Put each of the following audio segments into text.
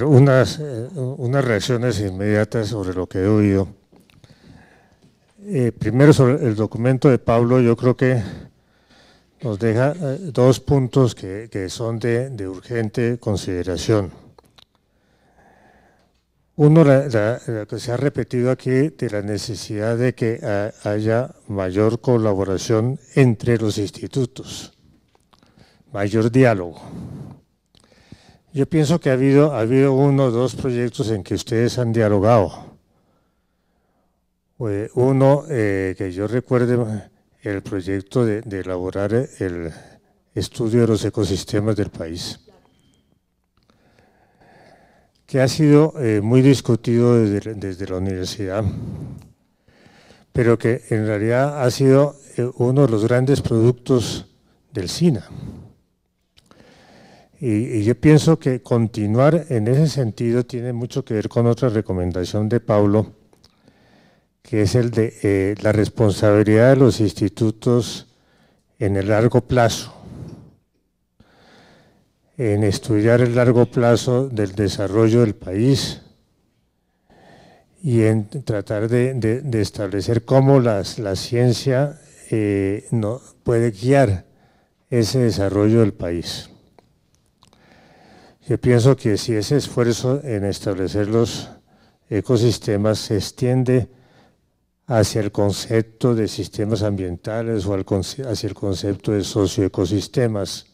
unas, eh, unas reacciones inmediatas sobre lo que he oído. Eh, primero, sobre el documento de Pablo, yo creo que nos deja eh, dos puntos que, son de, urgente consideración. Uno, la, que se ha repetido aquí de la necesidad de que haya mayor colaboración entre los institutos, mayor diálogo. Yo pienso que ha habido, uno o dos proyectos en que ustedes han dialogado. Eh, uno, eh, que yo recuerde, el proyecto de, elaborar eh, el estudio de los ecosistemas del país, que ha sido muy discutido desde, desde, la universidad, pero que en realidad ha sido uno de los grandes productos del SINA. Y, yo pienso que continuar en ese sentido tiene mucho que ver con otra recomendación de Pablo, que es el de eh, la responsabilidad de los institutos en el largo plazo, en estudiar el largo plazo del desarrollo del país y en tratar de, establecer cómo la ciencia eh, no, puede guiar ese desarrollo del país. Yo pienso que si ese esfuerzo en establecer los ecosistemas se extiende hacia el concepto de sistemas ambientales o hacia el concepto de socioecosistemas,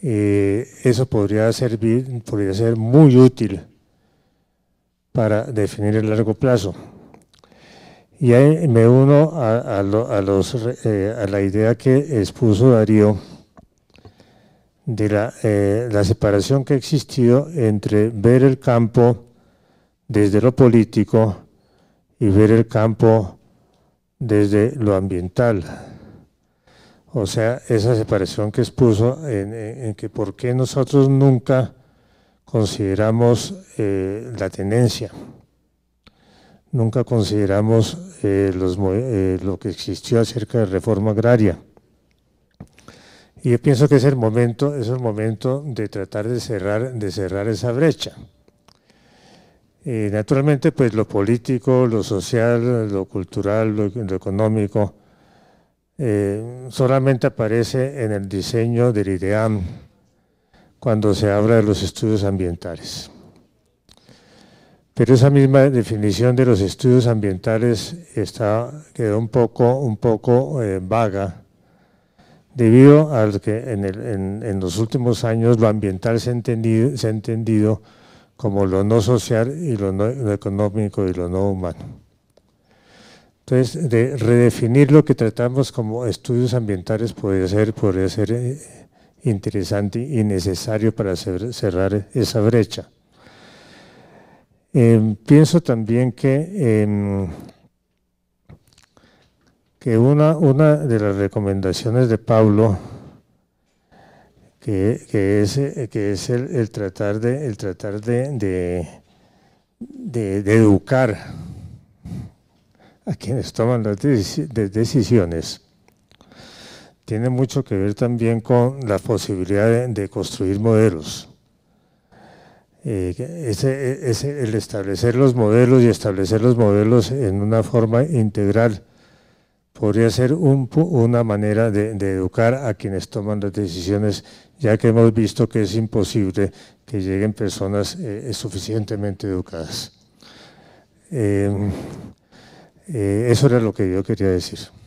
eh, eso podría, servir, podría ser muy útil para definir el largo plazo. Y ahí me uno a, los, eh, a la idea que expuso Darío de eh, la, separación que ha existido entre ver el campo desde lo político y ver el campo desde lo ambiental. O sea, esa separación que expuso en, que por qué nosotros nunca consideramos eh, la tenencia, nunca consideramos eh, lo que existió acerca de reforma agraria, y yo pienso que es el momento, es momento de tratar de cerrar, de cerrar esa brecha. Eh, naturalmente, pues lo político, lo social, lo cultural, lo, económico, eh, solamente aparece en el diseño del IDEAM cuando se habla de los estudios ambientales. Pero esa misma definición de los estudios ambientales está, quedó un poco, un poco eh, vaga debido a que en, los últimos años lo ambiental se ha entendido, se ha entendido como lo no social y lo, no, económico y lo no humano. Entonces, redefinir lo que tratamos como estudios ambientales podría ser, podría ser eh, interesante y necesario para cerrar esa brecha. Em, pienso también que em, que una, una de las recomendaciones de Pablo, que, es, que es el, tratar de, el tratar de, de, educar a quienes toman las decisiones, tiene mucho que ver también con la posibilidad de, construir modelos. Eh, es el establecer los modelos y establecer los modelos en una forma integral podría ser una manera de, educar a quienes toman las decisiones, ya que hemos visto que es imposible que lleguen personas eh, suficientemente educadas. Em, eh, eso era lo que yo quería decir.